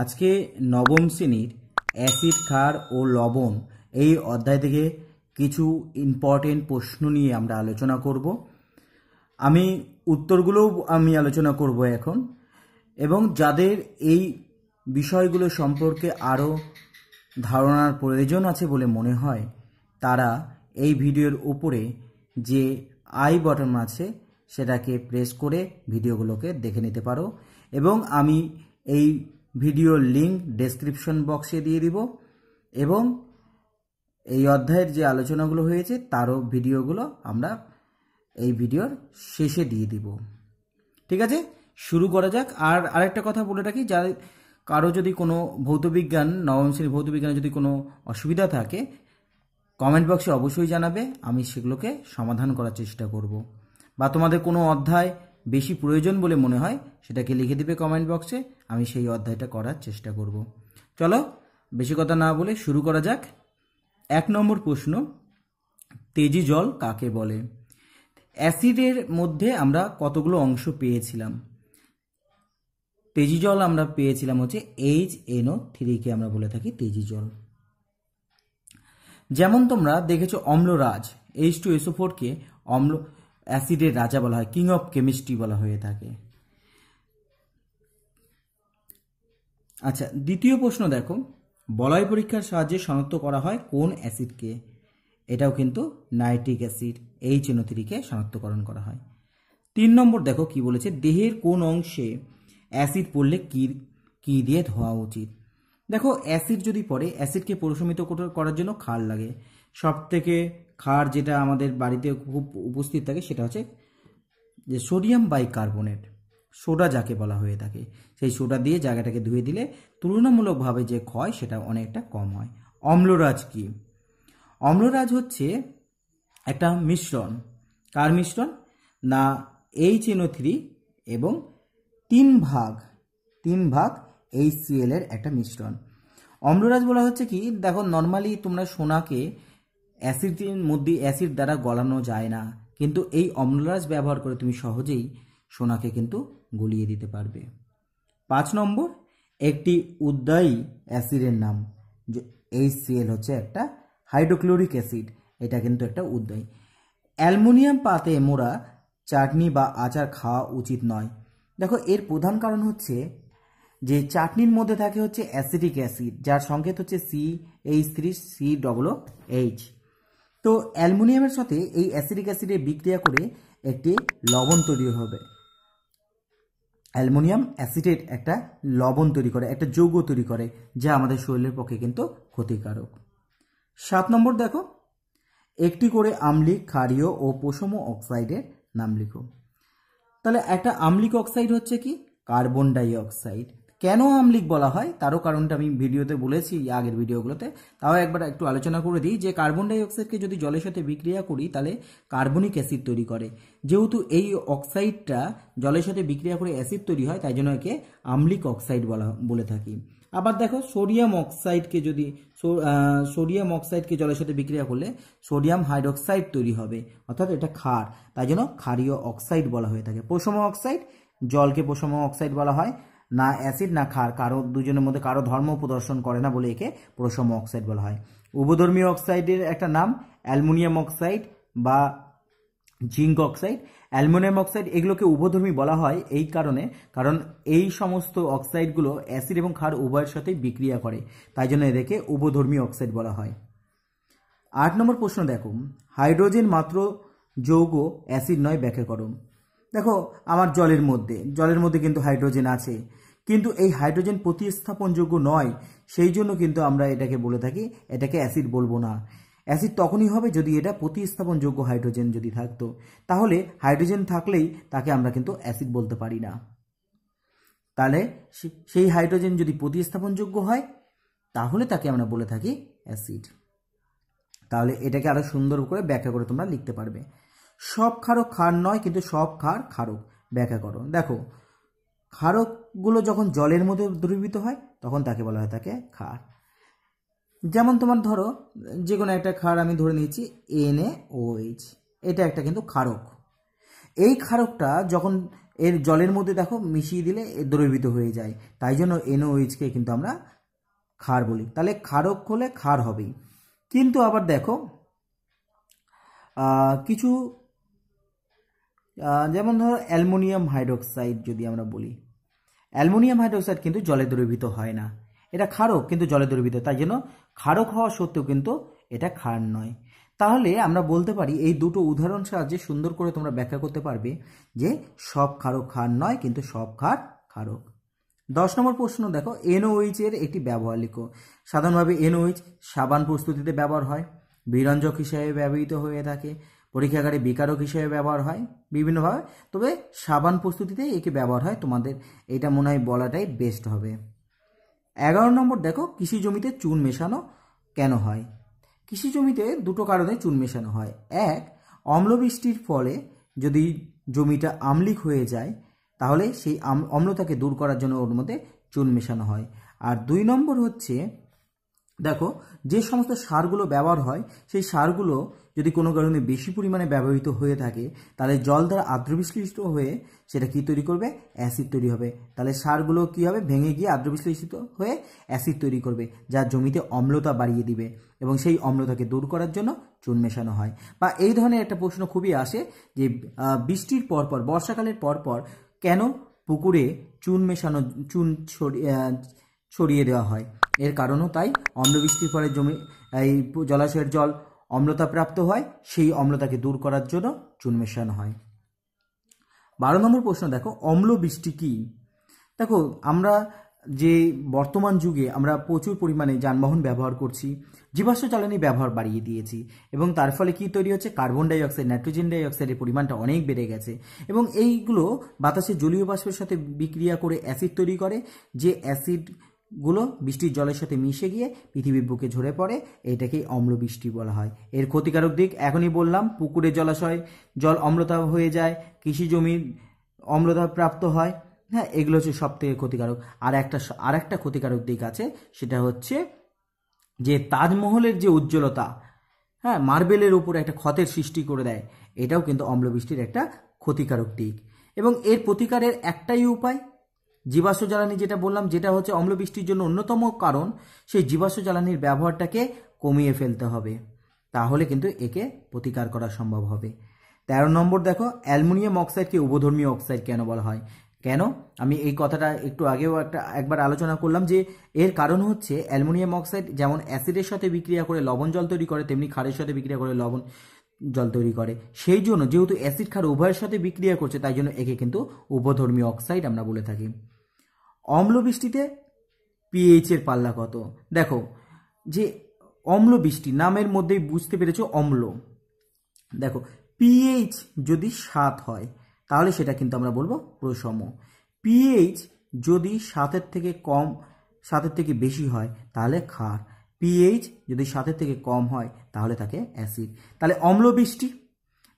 আজকে নবম শ্রেণীর অ্যাসিড ক্ষার ও লবণ এই অধ্যায় থেকে কিছু ইম্পর্টেন্ট প্রশ্ন নিয়ে আমরা আলোচনা করব আমি উত্তরগুলোও আমি আলোচনা করব এখন এবং যাদের এই বিষয়গুলো সম্পর্কে আরও ধারণার প্রয়োজন আছে বলে মনে হয় তারা এই ভিডিওর উপরে যে আই বটন আছে সেটাকে প্রেস করে ভিডিওগুলোকে দেখে নিতে পারো এবং আমি এই ভিডিওর লিঙ্ক ডেসক্রিপশন বক্সে দিয়ে দিব এবং এই অধ্যায়ের যে আলোচনাগুলো হয়েছে তারও ভিডিওগুলো আমরা এই ভিডিওর শেষে দিয়ে দিব ঠিক আছে শুরু করা যাক আর আরেকটা কথা বলে রাখি যা কারো যদি কোনো ভৌতবিজ্ঞান নবম শ্রেণীর ভৌতবিজ্ঞানে যদি কোনো অসুবিধা থাকে কমেন্ট বক্সে অবশ্যই জানাবে আমি সেগুলোকে সমাধান করার চেষ্টা করব বা তোমাদের কোনো অধ্যায় বেশি প্রয়োজন বলে মনে হয় সেটাকে লিখে দিবে কমেন্ট বক্সে আমি সেই অধ্যায়টা করার চেষ্টা করব চলো বেশি কথা না বলে শুরু করা যাক এক নম্বর প্রশ্ন তেজি জল কাকে বলে অ্যাসিডের মধ্যে আমরা কতগুলো অংশ পেয়েছিলাম তেজি জল আমরা পেয়েছিলাম হচ্ছে এইচ এনও থ্রিকে আমরা বলে থাকি তেজি জল যেমন তোমরা দেখেছো অম্লরাজ এইচ টু এসও ফোরকে অম্ল অ্যাসিডের রাজা বলা হয় কিং অফ কেমিস্ট্রি বলা হয়ে থাকে আচ্ছা দ্বিতীয় প্রশ্ন দেখো বলয় পরীক্ষার সাহায্যে শনাক্ত করা হয় কোন অ্যাসিডকে এটাও কিন্তু নাইট্রিক অ্যাসিড এই চিহ্ন থেকে শনাক্তকরণ করা হয় তিন নম্বর দেখো কি বলেছে দেহের কোন অংশে অ্যাসিড পড়লে কি কি দিয়ে ধোয়া উচিত দেখো অ্যাসিড যদি পড়ে অ্যাসিডকে প্রশমিত করার জন্য খাল লাগে সব থেকে ক্ষার যেটা আমাদের বাড়িতে খুব উপস্থিত থাকে সেটা হচ্ছে যে সোডিয়াম বাইকার্বনেট সোডা যাকে বলা হয়ে থাকে সেই সোডা দিয়ে জায়গাটাকে ধুয়ে দিলে তুলনামূলকভাবে যে ক্ষয় সেটা অনেকটা কম হয় অম্লরাজ কি অম্লরাজ হচ্ছে একটা মিশ্রণ কার মিশ্রণ না এইচ এনও থ্রি এবং তিন ভাগ তিন ভাগ এইচ এর একটা মিশ্রণ অম্লরাজ বলা হচ্ছে কি দেখো নর্মালি তোমরা সোনাকে অ্যাসিডের মধ্যে অ্যাসিড দ্বারা গলানো যায় না কিন্তু এই অম্লরাজ ব্যবহার করে তুমি সহজেই সোনাকে কিন্তু গলিয়ে দিতে পারবে পাঁচ নম্বর একটি উদ্দায়ী অ্যাসিডের নাম এই সিএল হচ্ছে একটা হাইড্রোক্লোরিক অ্যাসিড এটা কিন্তু একটা উদ্দায়ী অ্যালমোনিয়াম পাতে মোড়া চাটনি বা আচার খাওয়া উচিত নয় দেখো এর প্রধান কারণ হচ্ছে যে চাটনির মধ্যে থাকে হচ্ছে অ্যাসিডিক অ্যাসিড যার সংকেত হচ্ছে C H three C double H তো অ্যালমোনিয়ামের সাথে এই অ্যাসিডিক অ্যাসিডে বিক্রিয়া করে একটি লবণ তৈরি হবে অ্যালমোনিয়াম অ্যাসিডেট একটা লবণ তৈরি করে একটা যৌগ তৈরি করে যা আমাদের শরীরের পক্ষে কিন্তু ক্ষতিকারক সাত নম্বর দেখো একটি করে আমলিক ক্ষারীয় ও পোষম অক্সাইডের নাম লিখো তাহলে একটা আমলিক অক্সাইড হচ্ছে কি কার্বন ডাইঅক্সাইড কেন আমলিক বলা হয় তারও কারণটা আমি ভিডিওতে বলেছি আগের ভিডিওগুলোতে তাও একবার একটু আলোচনা করে দিই যে কার্বন ডাইঅক্সাইডকে যদি জলের সাথে বিক্রিয়া করি তাহলে কার্বনিক অ্যাসিড তৈরি করে যেহেতু এই অক্সাইডটা জলের সাথে বিক্রিয়া করে অ্যাসিড তৈরি হয় তাই জন্য একে আমলিক অক্সাইড বলা বলে থাকি আবার দেখো সোডিয়াম অক্সাইডকে যদি সোডিয়াম অক্সাইডকে জলের সাথে বিক্রিয়া করলে সোডিয়াম হাইড্রক্সাইড তৈরি হবে অর্থাৎ এটা ক্ষার তাই জন্য ক্ষারীয় অক্সাইড বলা হয়ে থাকে পোষম অক্সাইড জলকে পোষম অক্সাইড বলা হয় না অ্যাসিড না ক্ষার কারো দুজনের মধ্যে কারো ধর্ম প্রদর্শন করে না বলে একে প্রসম অক্সাইড বলা হয় উভধর্মীয় অক্সাইডের একটা নাম অ্যালমোনিয়াম অক্সাইড বা জিঙ্ক অক্সাইড অ্যালমোনিয়াম অক্সাইড এগুলোকে উভধর্মী বলা হয় এই কারণে কারণ এই সমস্ত অক্সাইডগুলো অ্যাসিড এবং ক্ষার উভয়ের সাথে বিক্রিয়া করে তাই জন্য এদেরকে উভধর্মী অক্সাইড বলা হয় আট নম্বর প্রশ্ন দেখো হাইড্রোজেন মাত্র যৌগ অ্যাসিড নয় ব্যাখ্যা করো দেখো আমার জলের মধ্যে জলের মধ্যে কিন্তু হাইড্রোজেন আছে কিন্তু এই হাইড্রোজেন প্রতিস্থাপনযোগ্য নয় সেই জন্য কিন্তু আমরা এটাকে বলে থাকি এটাকে অ্যাসিড বলবো না অ্যাসিড তখনই হবে যদি এটা প্রতিস্থাপনযোগ্য হাইড্রোজেন যদি থাকতো তাহলে হাইড্রোজেন থাকলেই তাকে আমরা কিন্তু অ্যাসিড বলতে পারি না তাহলে সেই হাইড্রোজেন যদি প্রতিস্থাপনযোগ্য হয় তাহলে তাকে আমরা বলে থাকি অ্যাসিড তাহলে এটাকে আরও সুন্দর করে ব্যাখ্যা করে তোমরা লিখতে পারবে সব ক্ষারক ক্ষার নয় কিন্তু সব ক্ষার ক্ষারক ব্যাখ্যা করো দেখো ক্ষারকগুলো যখন জলের মধ্যে দ্রবীভূত হয় তখন তাকে বলা হয় তাকে ক্ষার যেমন তোমার ধরো যে কোনো একটা ক্ষার আমি ধরে নিয়েছি এন এ ওএইচ এটা একটা কিন্তু ক্ষারক এই ক্ষারকটা যখন এর জলের মধ্যে দেখো মিশিয়ে দিলে দ্রবীভূত হয়ে যায় তাই জন্য এনওএইচকে কিন্তু আমরা ক্ষার বলি তাহলে ক্ষারক হলে ক্ষার হবেই কিন্তু আবার দেখো কিছু যেমন ধরো অ্যালমোনিয়াম হাইড্রোক্সাইড যদি আমরা বলি অ্যালমোনিয়াম হাইড্রোক্সাইড কিন্তু জলে দ্রবীভূত হয় না এটা ক্ষারক কিন্তু জলে দ্রবীভূত তাই জন্য ক্ষারক হওয়া সত্ত্বেও কিন্তু এটা ক্ষার নয় তাহলে আমরা বলতে পারি এই দুটো উদাহরণ সাহায্যে সুন্দর করে তোমরা ব্যাখ্যা করতে পারবে যে সব ক্ষারক ক্ষার নয় কিন্তু সব ক্ষার ক্ষারক দশ নম্বর প্রশ্ন দেখো এনওইচ এর একটি ব্যবহার লিখো সাধারণভাবে এনওইচ সাবান প্রস্তুতিতে ব্যবহার হয় বিরঞ্জক হিসাবে ব্যবহৃত হয়ে থাকে পরীক্ষাগারে বিকারক হিসেবে ব্যবহার হয় বিভিন্নভাবে তবে সাবান প্রস্তুতিতে একে ব্যবহার হয় তোমাদের এটা মনে হয় বলাটাই বেস্ট হবে এগারো নম্বর দেখো কৃষি জমিতে চুন মেশানো কেন হয় কৃষি জমিতে দুটো কারণে চুন মেশানো হয় এক অম্লবৃষ্টির ফলে যদি জমিটা আমলিক হয়ে যায় তাহলে সেই অম্লতাকে দূর করার জন্য ওর মধ্যে চুন মেশানো হয় আর দুই নম্বর হচ্ছে দেখো যে সমস্ত সারগুলো ব্যবহার হয় সেই সারগুলো যদি কোনো কারণে বেশি পরিমাণে ব্যবহৃত হয়ে থাকে তাহলে জল দ্বারা বিশ্লিষ্ট হয়ে সেটা কি তৈরি করবে অ্যাসিড তৈরি হবে তাহলে সারগুলো কি হবে ভেঙে গিয়ে আর্দ্রবিশ্লেষিত হয়ে অ্যাসিড তৈরি করবে যা জমিতে অম্লতা বাড়িয়ে দিবে এবং সেই অম্লতাকে দূর করার জন্য চুন মেশানো হয় বা এই ধরনের একটা প্রশ্ন খুবই আসে যে বৃষ্টির পরপর বর্ষাকালের পরপর কেন পুকুরে চুন মেশানো চুন ছড়িয়ে দেওয়া হয় এর কারণও তাই অম্লবৃষ্টির পরে জমি এই জলাশয়ের জল অম্লতা প্রাপ্ত হয় সেই অম্লতাকে দূর করার জন্য চুন মেশানো হয় বারো নম্বর প্রশ্ন দেখো অম্ল বৃষ্টি কি দেখো আমরা যে বর্তমান যুগে আমরা প্রচুর পরিমাণে যানবাহন ব্যবহার করছি জীবাশ্ম জ্বালানি ব্যবহার বাড়িয়ে দিয়েছি এবং তার ফলে কী তৈরি হচ্ছে কার্বন ডাইঅক্সাইড নাইট্রোজেন ডাইঅক্সাইডের পরিমাণটা অনেক বেড়ে গেছে এবং এইগুলো বাতাসে জলীয় বাষ্পের সাথে বিক্রিয়া করে অ্যাসিড তৈরি করে যে অ্যাসিড গুলো বৃষ্টির জলের সাথে মিশে গিয়ে পৃথিবীর বুকে ঝরে পড়ে এটাকেই অম্ল বৃষ্টি বলা হয় এর ক্ষতিকারক দিক এখনই বললাম পুকুরে জলাশয় জল অম্লতা হয়ে যায় কৃষি জমির অম্লতা প্রাপ্ত হয় হ্যাঁ এগুলো হচ্ছে সব থেকে ক্ষতিকারক আর একটা আর একটা ক্ষতিকারক দিক আছে সেটা হচ্ছে যে তাজমহলের যে উজ্জ্বলতা হ্যাঁ মার্বেলের উপর একটা ক্ষতের সৃষ্টি করে দেয় এটাও কিন্তু অম্লবৃষ্টির একটা ক্ষতিকারক দিক এবং এর প্রতিকারের একটাই উপায় জীবাশ্ম জ্বালানি যেটা বললাম যেটা হচ্ছে অম্লবৃষ্টির জন্য অন্যতম কারণ সেই জীবাশ্ম জ্বালানির ব্যবহারটাকে কমিয়ে ফেলতে হবে তাহলে কিন্তু একে প্রতিকার করা সম্ভব হবে তেরো নম্বর দেখো অ্যালমোনিয়াম অক্সাইডকে উপধর্মীয় অক্সাইড কেন বলা হয় কেন আমি এই কথাটা একটু আগেও একটা একবার আলোচনা করলাম যে এর কারণ হচ্ছে অ্যালমোনিয়াম অক্সাইড যেমন অ্যাসিডের সাথে বিক্রিয়া করে লবণ জল তৈরি করে তেমনি খারের সাথে বিক্রিয়া করে লবণ জল তৈরি করে সেই জন্য যেহেতু অ্যাসিড খার উভয়ের সাথে বিক্রিয়া করছে তাই জন্য একে কিন্তু উপধর্মীয় অক্সাইড আমরা বলে থাকি অম্লবৃষ্টিতে পিএইচের পাল্লা কত দেখো যে অম্ল বৃষ্টি নামের মধ্যেই বুঝতে পেরেছ অম্ল দেখো পিএইচ যদি সাত হয় তাহলে সেটা কিন্তু আমরা বলবো প্রসম পিএইচ যদি সাতের থেকে কম সাতের থেকে বেশি হয় তাহলে খার পিএইচ যদি সাতের থেকে কম হয় তাহলে তাকে অ্যাসিড তাহলে অম্ল বৃষ্টি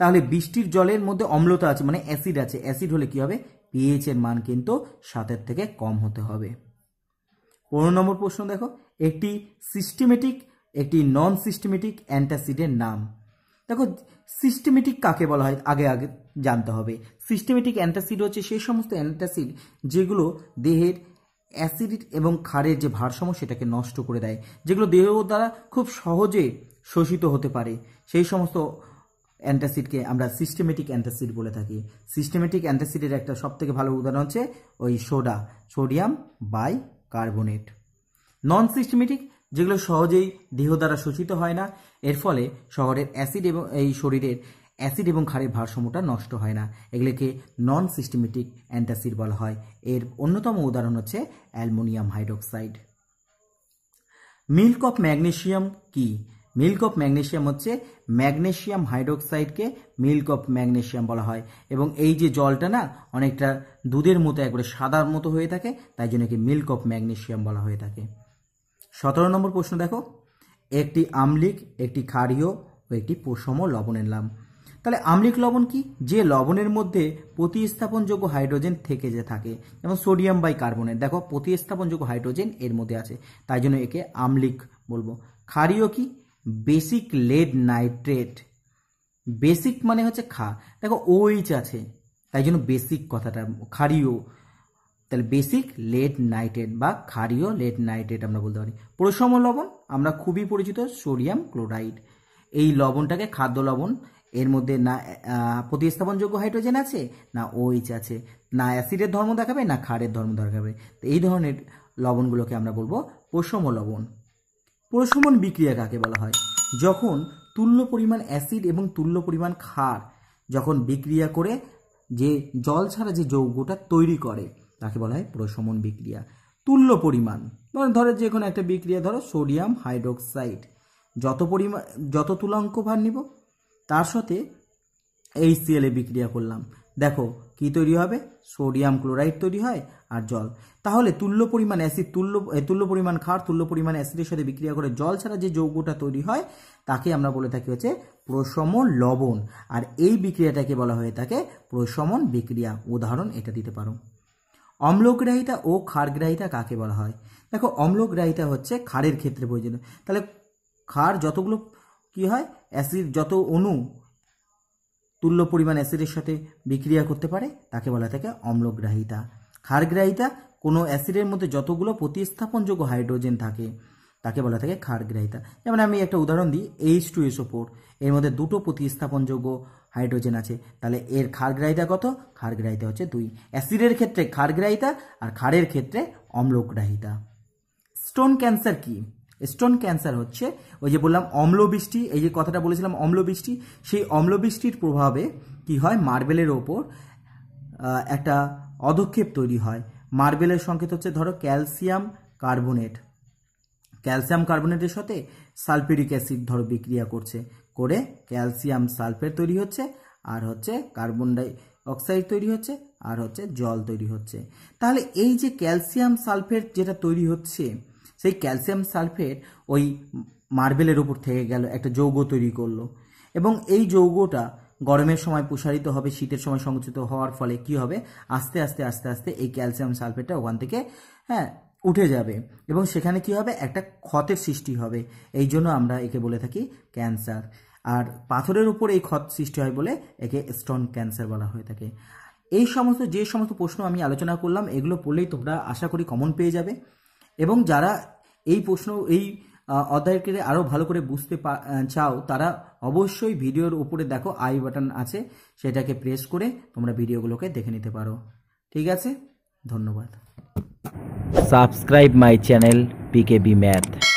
তাহলে বৃষ্টির জলের মধ্যে অম্লতা আছে মানে অ্যাসিড আছে অ্যাসিড হলে কি হবে পিএইচের এর মান কিন্তু সাতের থেকে কম হতে হবে পনেরো নম্বর প্রশ্ন দেখো একটি সিস্টেমেটিক একটি নন সিস্টেমেটিক অ্যান্টাসিডের নাম দেখো সিস্টেমেটিক কাকে বলা হয় আগে আগে জানতে হবে সিস্টেমেটিক অ্যান্টাসিড হচ্ছে সেই সমস্ত অ্যান্টাসিড যেগুলো দেহের অ্যাসিড এবং ক্ষারের যে ভারসাম্য সেটাকে নষ্ট করে দেয় যেগুলো দেহ দ্বারা খুব সহজে শোষিত হতে পারে সেই সমস্ত অ্যান্টাসিডকে আমরা সিস্টেমেটিক অ্যান্টাসিড বলে থাকি সিস্টেমেটিক অ্যান্টাসিডের একটা সবথেকে ভালো উদাহরণ হচ্ছে ওই soda sodium bicarbonate non systematic যেগুলো সহজেই দেহ দ্বারা শোষিত হয় না এর ফলে শহরের অ্যাসিড এবং এই শরীরের অ্যাসিড এবং ক্ষারের ভারসাম্যটা নষ্ট হয় না এগুলিকে নন সিস্টেমেটিক অ্যান্টাসিড বলা হয় এর অন্যতম উদাহরণ হচ্ছে aluminium hydroxide milk of magnesium কি মিল্ক অফ ম্যাগনেশিয়াম হচ্ছে ম্যাগনেশিয়াম হাইড্রোক্সাইডকে মিল্ক অফ ম্যাগনেশিয়াম বলা হয় এবং এই যে জলটা না অনেকটা দুধের মতো একবারে সাদার মতো হয়ে থাকে তাই জন্য একে মিল্ক অফ ম্যাগনেশিয়াম বলা হয়ে থাকে সতেরো নম্বর প্রশ্ন দেখো একটি আমলিক একটি ক্ষারীয় ও একটি পোষম লবণের নাম তাহলে আম্লিক লবণ কি যে লবণের মধ্যে প্রতিস্থাপনযোগ্য হাইড্রোজেন থেকে যে থাকে যেমন সোডিয়াম বাই কার্বনেট দেখো প্রতিস্থাপনযোগ্য হাইড্রোজেন এর মধ্যে আছে তাই জন্য একে আম্লিক বলবো ক্ষারীয় কি বেসিক লেড নাইট্রেট বেসিক মানে হচ্ছে খা দেখো ওইচ আছে তাই জন্য বেসিক কথাটা ক্ষারীয় তাহলে বেসিক লেড নাইট্রেট বা ক্ষারীয় লেড নাইট্রেট আমরা বলতে পারি প্রসম লবণ আমরা খুবই পরিচিত সোডিয়াম ক্লোরাইড এই লবণটাকে খাদ্য লবণ এর মধ্যে না প্রতিস্থাপনযোগ্য হাইড্রোজেন আছে না ওইচ আছে না অ্যাসিডের ধর্ম দেখাবে না খারের ধর্ম দেখাবে তো এই ধরনের লবণগুলোকে আমরা বলবো পশম লবণ প্রশমন বিক্রিয়া কাকে বলা হয় যখন তুল্য পরিমাণ অ্যাসিড এবং তুল্য পরিমাণ ক্ষার যখন বিক্রিয়া করে যে জল ছাড়া যে যৌগটা তৈরি করে তাকে বলা হয় প্রশমন বিক্রিয়া তুল্য পরিমাণ মানে ধরো যে কোনো একটা বিক্রিয়া ধরো সোডিয়াম হাইড্রোক্সাইড যত পরিমাণ যত তুলাঙ্ক ভার নিব তার সাথে এইচসিএলে বিক্রিয়া করলাম দেখো কি তৈরি হবে সোডিয়াম ক্লোরাইড তৈরি হয় আর জল তাহলে তুল্য পরিমাণ অ্যাসিড তুল্য তুল্য পরিমাণ খার তুল্য পরিমাণ অ্যাসিডের সাথে বিক্রিয়া করে জল ছাড়া যে যৌগটা তৈরি হয় তাকে আমরা বলে থাকি হচ্ছে প্রশম লবণ আর এই বিক্রিয়াটাকে বলা হয়ে থাকে প্রশমন বিক্রিয়া উদাহরণ এটা দিতে পারো অম্লগ্রাহিতা ও ক্ষারগ্রাহিতা কাকে বলা হয় দেখো অম্লগ্রাহিতা হচ্ছে খারের ক্ষেত্রে প্রয়োজনীয় তাহলে খার যতগুলো কি হয় অ্যাসিড যত অণু তুল্য পরিমাণ অ্যাসিডের সাথে বিক্রিয়া করতে পারে তাকে বলা থাকে অম্লগ্রাহিতা ক্ষারগ্রাহিতা কোনো অ্যাসিডের মধ্যে যতগুলো প্রতিস্থাপনযোগ্য হাইড্রোজেন থাকে তাকে বলা থাকে ক্ষারগ্রাহিতা যেমন আমি একটা উদাহরণ দিই এইচ টু এসও ফোর এর মধ্যে দুটো প্রতিস্থাপনযোগ্য হাইড্রোজেন আছে তাহলে এর ক্ষারগ্রাহিতা কত ক্ষারগ্রাহিতা হচ্ছে দুই অ্যাসিডের ক্ষেত্রে ক্ষারগ্রাহিতা আর ক্ষারের ক্ষেত্রে অম্লগ্রাহিতা স্টোন ক্যান্সার কী স্টোন ক্যান্সার হচ্ছে ওই যে বললাম অম্লবৃষ্টি এই যে কথাটা বলেছিলাম অম্লবৃষ্টি সেই অম্লবৃষ্টির প্রভাবে কি হয় মার্বেলের ওপর একটা অধক্ষেপ তৈরি হয় মার্বেলের সংকেত হচ্ছে ধরো ক্যালসিয়াম কার্বোনেট ক্যালসিয়াম কার্বোনেটের সাথে সালফেরিক অ্যাসিড ধরো বিক্রিয়া করছে করে ক্যালসিয়াম সালফেট তৈরি হচ্ছে আর হচ্ছে কার্বন ডাই অক্সাইড তৈরি হচ্ছে আর হচ্ছে জল তৈরি হচ্ছে তাহলে এই যে ক্যালসিয়াম সালফেট যেটা তৈরি হচ্ছে সেই ক্যালসিয়াম সালফেট ওই মার্বেলের উপর থেকে গেল একটা যৌগ তৈরি করলো এবং এই যৌগটা গরমের সময় প্রসারিত হবে শীতের সময় সংকুচিত হওয়ার ফলে কি হবে আস্তে আস্তে আস্তে আস্তে এই ক্যালসিয়াম সালফেটটা ওখান থেকে হ্যাঁ উঠে যাবে এবং সেখানে কি হবে একটা ক্ষতের সৃষ্টি হবে এই জন্য আমরা একে বলে থাকি ক্যান্সার আর পাথরের উপর এই ক্ষত সৃষ্টি হয় বলে একে স্টোন ক্যান্সার বলা হয়ে থাকে এই সমস্ত যে সমস্ত প্রশ্ন আমি আলোচনা করলাম এগুলো পড়লেই তোমরা আশা করি কমন পেয়ে যাবে এবং যারা এই প্রশ্ন এই অধ্যায়কে আরও ভালো করে বুঝতে চাও তারা অবশ্যই ভিডিওর উপরে দেখো আই বাটন আছে সেটাকে প্রেস করে তোমরা ভিডিওগুলোকে দেখে নিতে পারো ঠিক আছে ধন্যবাদ subscribe my channel PKB math